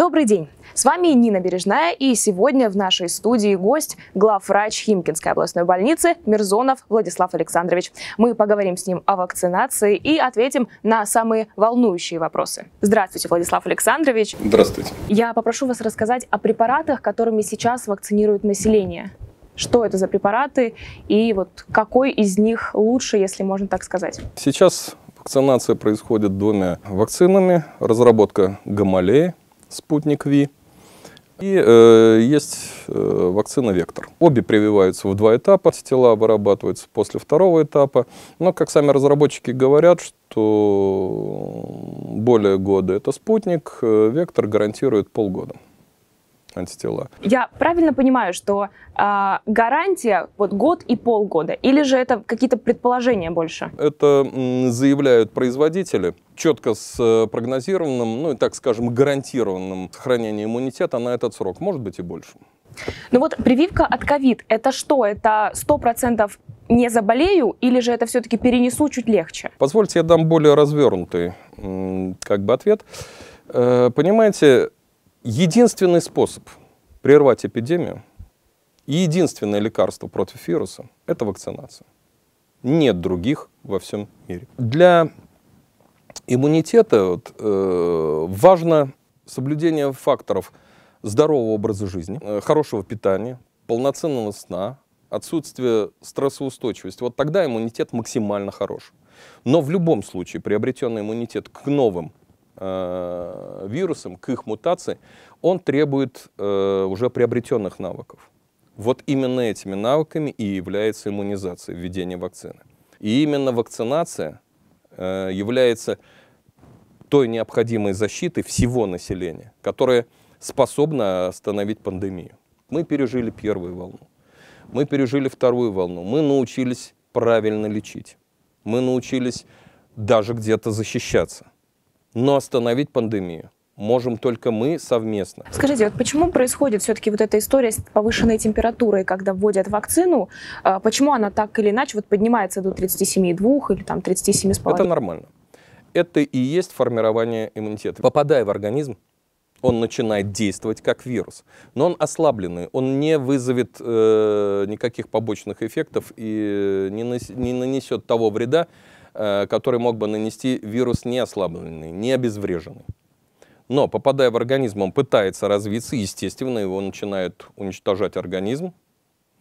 Добрый день! С вами Нина Бережная, и сегодня в нашей студии гость, главврач Химкинской областной больницы Мирзонов Владислав Александрович. Мы поговорим с ним о вакцинации и ответим на самые волнующие вопросы. Здравствуйте, Владислав Александрович. Здравствуйте. Я попрошу вас рассказать о препаратах, которыми сейчас вакцинируют население. Что это за препараты и вот какой из них лучше, если можно так сказать? Сейчас Вакцинация происходит двумя вакцинами. Разработка Гамалеи, спутник Ви. И э, есть э, вакцина «Вектор». Обе прививаются в два этапа, тела вырабатываются после второго этапа. Но, как сами разработчики говорят, что более года это спутник, э, «Вектор» гарантирует полгода антитела. Я правильно понимаю, что э, гарантия вот год и полгода, или же это какие-то предположения больше? Это м, заявляют производители четко с э, прогнозированным, ну и так скажем, гарантированным сохранением иммунитета на этот срок, может быть и больше. Ну вот прививка от ковид, это что? Это 100% не заболею или же это все-таки перенесу чуть легче? Позвольте, я дам более развернутый как бы ответ. Э, понимаете, Единственный способ прервать эпидемию и единственное лекарство против вируса – это вакцинация. Нет других во всем мире. Для иммунитета вот, э, важно соблюдение факторов здорового образа жизни, э, хорошего питания, полноценного сна, отсутствие стрессоустойчивости. Вот тогда иммунитет максимально хорош. Но в любом случае приобретенный иммунитет к новым э, вирусам, к их мутации, он требует э, уже приобретенных навыков. Вот именно этими навыками и является иммунизация, введение вакцины. И именно вакцинация э, является той необходимой защитой всего населения, которая способна остановить пандемию. Мы пережили первую волну, мы пережили вторую волну, мы научились правильно лечить, мы научились даже где-то защищаться. Но остановить пандемию можем только мы совместно. Скажите, вот почему происходит все-таки вот эта история с повышенной температурой, когда вводят вакцину? А почему она так или иначе вот поднимается до 37,2 или там 37,5? Это нормально. Это и есть формирование иммунитета. Попадая в организм, он начинает действовать как вирус. Но он ослабленный, он не вызовет э, никаких побочных эффектов и э, не, нас, не нанесет того вреда, Э, который мог бы нанести вирус не ослабленный, не обезвреженный. Но, попадая в организм, он пытается развиться, естественно, его начинает уничтожать организм,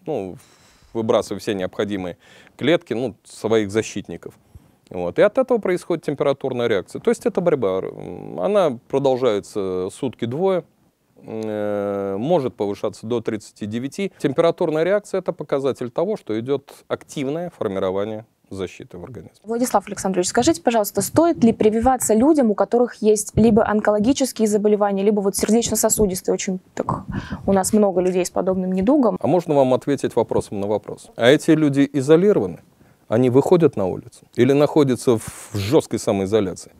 ну, выбрасывая все необходимые клетки, ну, своих защитников. Вот. И от этого происходит температурная реакция. То есть это борьба. Она продолжается сутки-двое, э, может повышаться до 39. Температурная реакция – это показатель того, что идет активное формирование защиты в организме. Владислав Александрович, скажите, пожалуйста, стоит ли прививаться людям, у которых есть либо онкологические заболевания, либо вот сердечно-сосудистые? Очень так у нас много людей с подобным недугом. А можно вам ответить вопросом на вопрос? А эти люди изолированы? Они выходят на улицу или находятся в жесткой самоизоляции?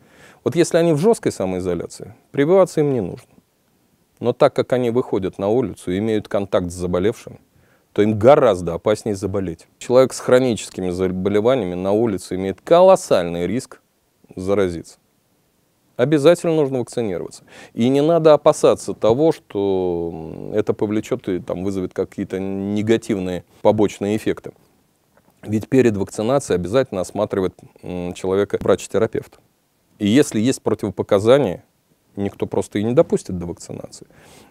Вот если они в жесткой самоизоляции, прививаться им не нужно. Но так как они выходят на улицу и имеют контакт с заболевшим, то им гораздо опаснее заболеть. Человек с хроническими заболеваниями на улице имеет колоссальный риск заразиться. Обязательно нужно вакцинироваться. И не надо опасаться того, что это повлечет и там, вызовет какие-то негативные побочные эффекты. Ведь перед вакцинацией обязательно осматривает человека врач-терапевт. И если есть противопоказания, никто просто и не допустит до вакцинации.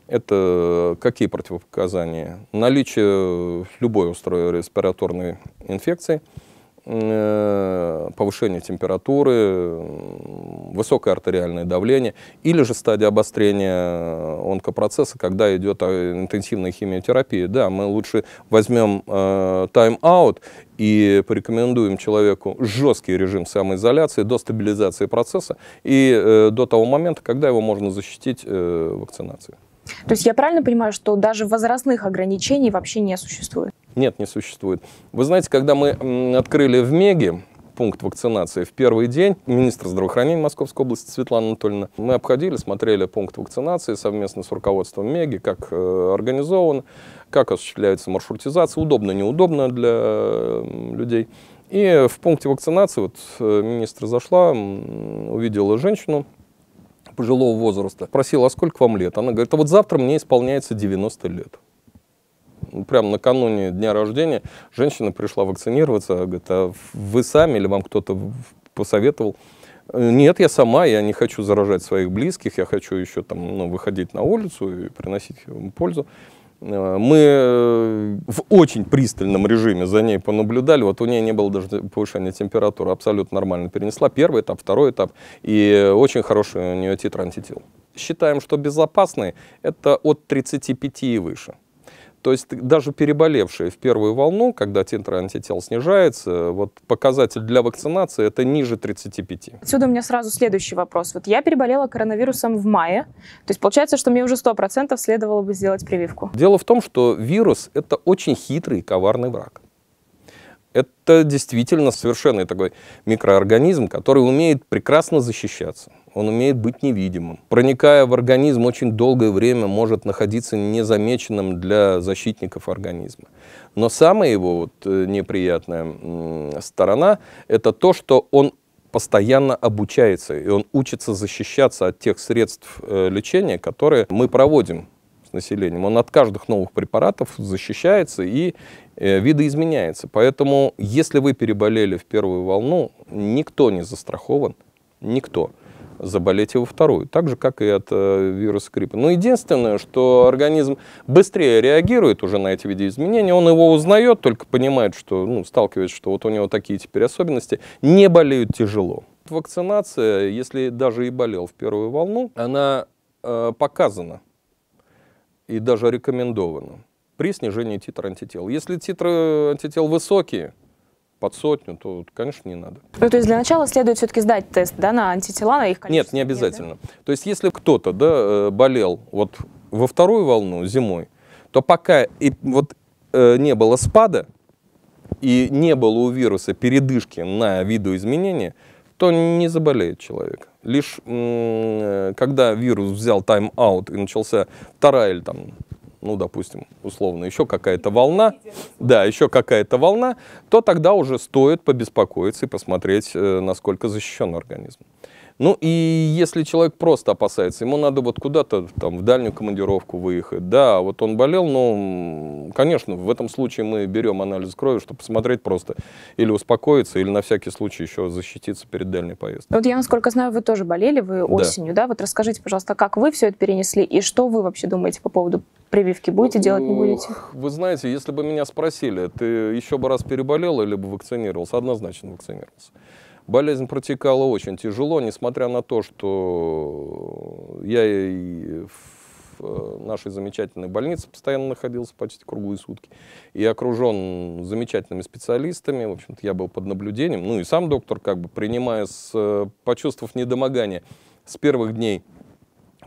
Это какие противопоказания? Наличие любой острой респираторной инфекции – Э, повышение температуры, высокое артериальное давление, или же стадия обострения э, онкопроцесса, когда идет э, интенсивная химиотерапия. Да, мы лучше возьмем тайм-аут и порекомендуем человеку жесткий режим самоизоляции до стабилизации процесса и э, до того момента, когда его можно защитить э, вакцинацией. То есть я правильно понимаю, что даже возрастных ограничений вообще не существует? Нет, не существует. Вы знаете, когда мы открыли в Меге, пункт вакцинации в первый день. Министр здравоохранения Московской области Светлана Анатольевна. Мы обходили, смотрели пункт вакцинации совместно с руководством МЕГИ, как э, организован, как осуществляется маршрутизация, удобно, неудобно для людей. И в пункте вакцинации вот э, министр зашла, увидела женщину пожилого возраста, спросила, а сколько вам лет? Она говорит, а вот завтра мне исполняется 90 лет прям накануне дня рождения женщина пришла вакцинироваться, говорит, а вы сами или вам кто-то посоветовал? «Э, нет, я сама, я не хочу заражать своих близких, я хочу еще там, ну, выходить на улицу и приносить им пользу. Э, мы э, в очень пристальном режиме за ней понаблюдали. Вот у нее не было даже повышения температуры, абсолютно нормально перенесла первый этап, второй этап. И очень хороший у нее титр антител. Считаем, что безопасный это от 35 и выше. То есть даже переболевшие в первую волну, когда титр антител снижается, вот показатель для вакцинации это ниже 35. Отсюда у меня сразу следующий вопрос. Вот я переболела коронавирусом в мае, то есть получается, что мне уже 100% следовало бы сделать прививку. Дело в том, что вирус это очень хитрый и коварный враг. Это действительно совершенно такой микроорганизм, который умеет прекрасно защищаться. Он умеет быть невидимым. Проникая в организм, очень долгое время может находиться незамеченным для защитников организма. Но самая его вот э, неприятная сторона – это то, что он постоянно обучается, и он учится защищаться от тех средств э, лечения, которые мы проводим с населением. Он от каждых новых препаратов защищается и Э, видоизменяется. Поэтому, если вы переболели в первую волну, никто не застрахован, никто. заболеть его вторую, так же, как и от э, вируса гриппа. Но единственное, что организм быстрее реагирует уже на эти видоизменения, он его узнает, только понимает, что, ну, сталкивается, что вот у него такие теперь особенности, не болеют тяжело. Вакцинация, если даже и болел в первую волну, она э, показана и даже рекомендована при снижении титра антител. Если титры антител высокие, под сотню, то, конечно, не надо. Ну, то есть для начала следует все-таки сдать тест да, на антитела, на их количество? Нет, не обязательно. Нет, да? То есть если кто-то да, э, болел вот во вторую волну зимой, то пока и, вот, э, не было спада и не было у вируса передышки на видоизменения, то не заболеет человек. Лишь э, когда вирус взял тайм-аут и начался вторая или там ну, допустим, условно, еще какая-то волна, да, еще какая-то волна, то тогда уже стоит побеспокоиться и посмотреть, э, насколько защищен организм. Ну и если человек просто опасается, ему надо вот куда-то там в дальнюю командировку выехать. Да, вот он болел, но, конечно, в этом случае мы берем анализ крови, чтобы посмотреть просто или успокоиться, или на всякий случай еще защититься перед дальней поездкой. Вот я, насколько знаю, вы тоже болели, вы да. осенью, да? Вот расскажите, пожалуйста, как вы все это перенесли и что вы вообще думаете по поводу прививки? Будете ну, делать, не будете? Вы знаете, если бы меня спросили, ты еще бы раз переболел или бы вакцинировался, однозначно вакцинировался. Болезнь протекала очень тяжело, несмотря на то, что я и э, в нашей замечательной больнице постоянно находился почти круглые сутки и окружен замечательными специалистами. В общем-то, я был под наблюдением. Ну и сам доктор, как бы принимая, с, э, почувствовав недомогание с первых дней,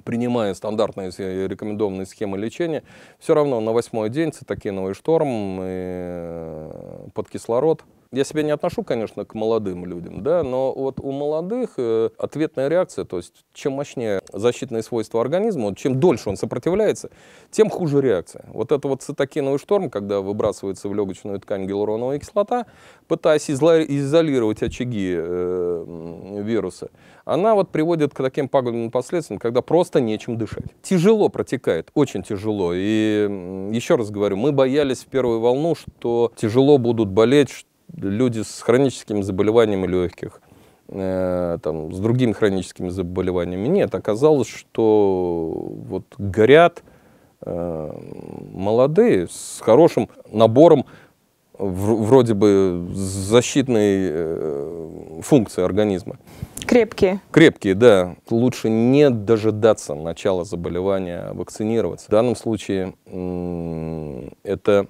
принимая стандартные э, рекомендованные схемы лечения, все равно на восьмой день цитокиновый шторм, и под кислород – я себя не отношу, конечно, к молодым людям, да, но вот у молодых э, ответная реакция, то есть чем мощнее защитные свойства организма, чем дольше он сопротивляется, тем хуже реакция. Вот это вот цитокиновый шторм, когда выбрасывается в легочную ткань гиалуроновая кислота, пытаясь изолировать очаги э, вируса, она вот приводит к таким пагубным последствиям, когда просто нечем дышать. Тяжело протекает, очень тяжело. И еще раз говорю, мы боялись в первую волну, что тяжело будут болеть, люди с хроническим заболеванием легких, э, там, с другими хроническими заболеваниями. Нет, оказалось, что вот горят э, молодые с хорошим набором в, вроде бы защитной э, функции организма. Крепкие. Крепкие, да. Лучше не дожидаться начала заболевания, а вакцинироваться. В данном случае это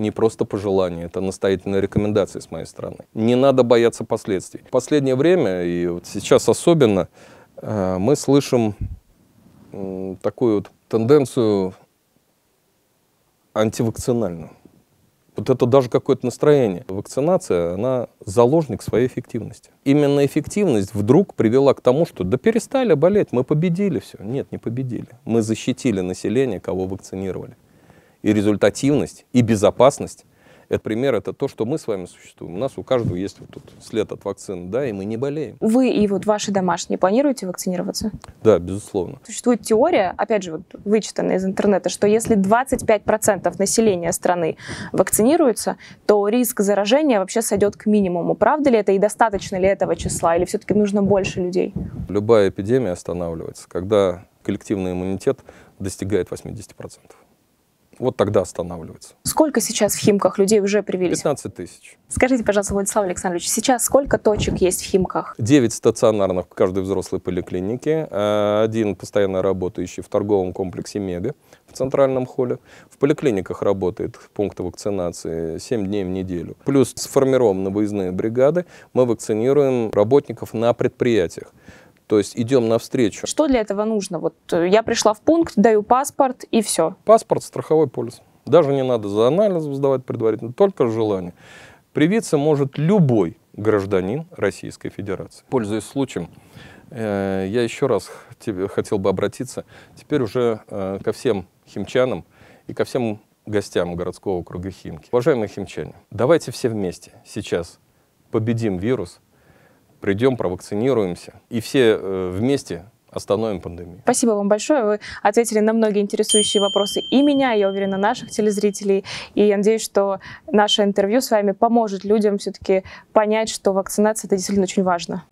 не просто пожелание, это настоятельная рекомендация с моей стороны. Не надо бояться последствий. В последнее время, и вот сейчас особенно, э, мы слышим такую вот тенденцию антивакцинальную. Вот это даже какое-то настроение. Вакцинация, она заложник своей эффективности. Именно эффективность вдруг привела к тому, что да перестали болеть, мы победили все. Нет, не победили. Мы защитили население, кого вакцинировали и результативность, и безопасность. Это пример, это то, что мы с вами существуем. У нас у каждого есть вот тут след от вакцины, да, и мы не болеем. Вы и вот ваши домашние планируете вакцинироваться? Да, безусловно. Существует теория, опять же, вот вычитанная из интернета, что если 25% населения страны вакцинируется, то риск заражения вообще сойдет к минимуму. Правда ли это и достаточно ли этого числа, или все-таки нужно больше людей? Любая эпидемия останавливается, когда коллективный иммунитет достигает 80% вот тогда останавливается. Сколько сейчас в Химках людей уже привили? 15 тысяч. Скажите, пожалуйста, Владислав Александрович, сейчас сколько точек есть в Химках? 9 стационарных в каждой взрослой поликлинике, э, один постоянно работающий в торговом комплексе «Мега» в центральном холле. В поликлиниках работает пункты вакцинации 7 дней в неделю. Плюс сформированы выездные бригады, мы вакцинируем работников на предприятиях. То есть идем навстречу. Что для этого нужно? Вот э, я пришла в пункт, даю паспорт и все. Паспорт, страховой полис. Даже не надо за анализом сдавать предварительно, только желание. Привиться может любой гражданин Российской Федерации. Пользуясь случаем, э, я еще раз тебе хотел бы обратиться теперь уже э, ко всем химчанам и ко всем гостям городского округа Химки. Уважаемые химчане, давайте все вместе сейчас победим вирус, придем, провакцинируемся и все э, вместе остановим пандемию. Спасибо вам большое. Вы ответили на многие интересующие вопросы и меня, и, я уверена, наших телезрителей. И я надеюсь, что наше интервью с вами поможет людям все-таки понять, что вакцинация это действительно очень важно.